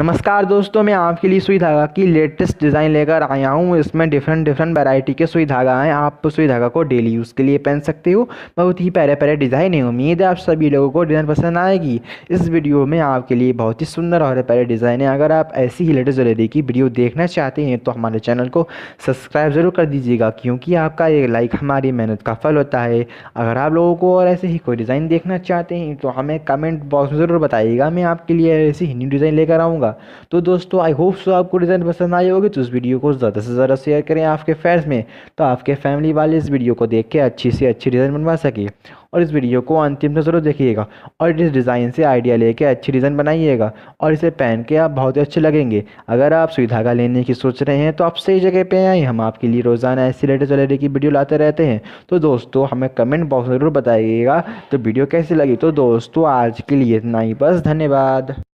नमस्कार दोस्तों मैं आपके लिए सुई धागा की लेटेस्ट डिज़ाइन लेकर आया हूँ इसमें डिफरेंट डिफरेंट वैरायटी के सुई धागा हैं आप सुई धागा को डेली यूज़ के लिए पहन सकते हो बहुत ही प्यारे प्यारे डिज़ाइन है उम्मीद है आप सभी लोगों को डिज़ाइन पसंद आएगी इस वीडियो में आपके लिए बहुत ही सुंदर और प्यारे डिज़ाइन है अगर आप ऐसी ही लेटेस्ट ज्वेलरी की वीडियो देखना चाहते हैं तो हमारे चैनल को सब्सक्राइब ज़रूर कर दीजिएगा क्योंकि आपका ये लाइक हमारी मेहनत का फल होता है अगर आप लोगों को और ऐसे ही कोई डिज़ाइन देखना चाहते हैं तो हमें कमेंट बॉक्स में ज़रूर बताइएगा मैं आपके लिए ऐसी ही न्यू डिज़ाइन लेकर आऊँगा होगा तो दोस्तों आई होप सो आपको डिज़ाइन पसंद आई होगी तो उस वीडियो को ज़्यादा से ज़्यादा शेयर करें आपके फ्रेंड्स में तो आपके फैमिली वाले इस वीडियो को देख के अच्छी से अच्छी डिज़ाइन बनवा सके और इस वीडियो को अंतिम तक जरूर देखिएगा और इस डिज़ाइन से आइडिया लेके अच्छी डिज़ाइन बनाइएगा और इसे पहन के आप बहुत ही अच्छे लगेंगे अगर आप सुविधागा लेने की सोच रहे हैं तो आप सही जगह पे आए हम आपके लिए रोज़ाना ऐसी लेटेस्ट वाले की वीडियो लाते रहते हैं तो दोस्तों हमें कमेंट बॉक्स में ज़रूर बताइएगा तो वीडियो कैसी लगी तो दोस्तों आज के लिए इतना ही बस धन्यवाद